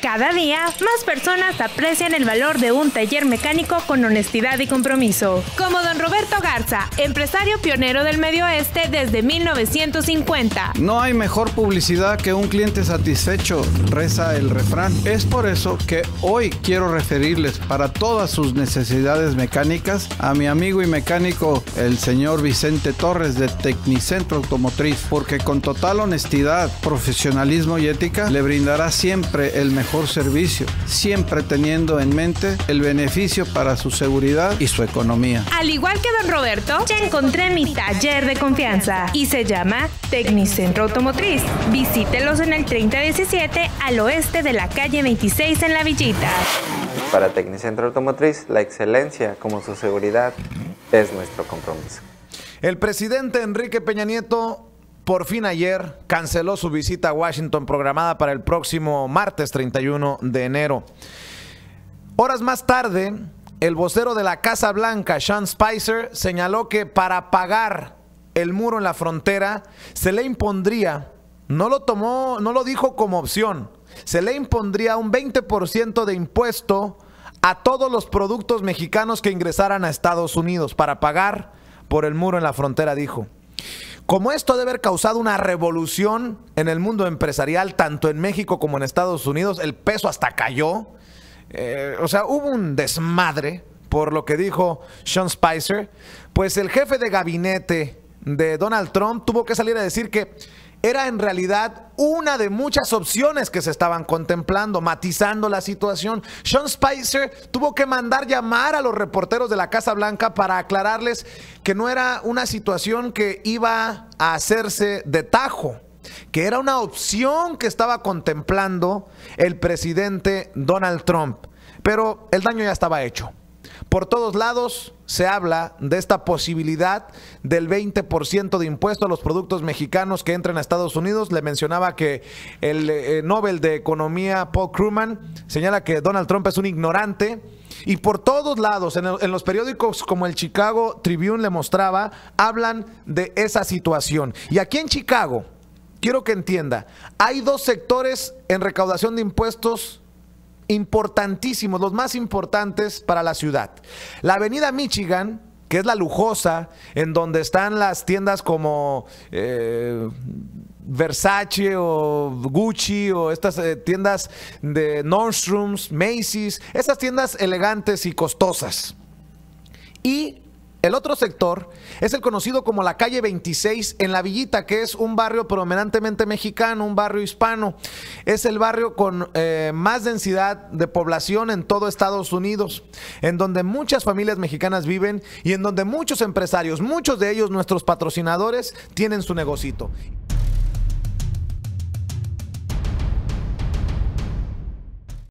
Cada día, más personas aprecian el valor de un taller mecánico con honestidad y compromiso. Como don Roberto Garza, empresario pionero del Medio Oeste desde 1950. No hay mejor publicidad que un cliente satisfecho, reza el refrán. Es por eso que hoy quiero referirles para todas sus necesidades mecánicas a mi amigo y mecánico, el señor Vicente Torres de Tecnicentro Automotriz, porque con total honestidad, profesionalismo y ética le brindará siempre el mejor mejor servicio, siempre teniendo en mente el beneficio para su seguridad y su economía. Al igual que don Roberto, ya encontré mi taller de confianza y se llama Tecnicentro Automotriz. Visítelos en el 3017 al oeste de la calle 26 en La Villita. Para Tecnicentro Automotriz, la excelencia como su seguridad es nuestro compromiso. El presidente Enrique Peña Nieto por fin ayer canceló su visita a Washington programada para el próximo martes 31 de enero. Horas más tarde, el vocero de la Casa Blanca, Sean Spicer, señaló que para pagar el muro en la frontera se le impondría, no lo tomó, no lo dijo como opción, se le impondría un 20% de impuesto a todos los productos mexicanos que ingresaran a Estados Unidos para pagar por el muro en la frontera, dijo. Como esto debe haber causado una revolución en el mundo empresarial, tanto en México como en Estados Unidos, el peso hasta cayó. Eh, o sea, hubo un desmadre por lo que dijo Sean Spicer. Pues el jefe de gabinete de Donald Trump tuvo que salir a decir que era en realidad una de muchas opciones que se estaban contemplando, matizando la situación. Sean Spicer tuvo que mandar llamar a los reporteros de la Casa Blanca para aclararles que no era una situación que iba a hacerse de tajo que era una opción que estaba contemplando el presidente Donald Trump. Pero el daño ya estaba hecho. Por todos lados se habla de esta posibilidad del 20% de impuesto a los productos mexicanos que entran a Estados Unidos. Le mencionaba que el eh, Nobel de Economía Paul Krugman señala que Donald Trump es un ignorante. Y por todos lados, en, los periódicos como el Chicago Tribune le mostraba, hablan de esa situación. Y aquí en Chicago, quiero que entienda, hay dos sectores en recaudación de impuestos importantísimos, los más importantes para la ciudad. La avenida Michigan, que es la lujosa, en donde están las tiendas como eh, Versace o Gucci o estas eh, tiendas de Nordstrom's, Macy's, esas tiendas elegantes y costosas. Y el otro sector es el conocido como la calle 26 en La Villita, que es un barrio predominantemente mexicano, un barrio hispano. Es el barrio con eh, más densidad de población en todo Estados Unidos, en donde muchas familias mexicanas viven y en donde muchos empresarios, muchos de ellos nuestros patrocinadores, tienen su negocito.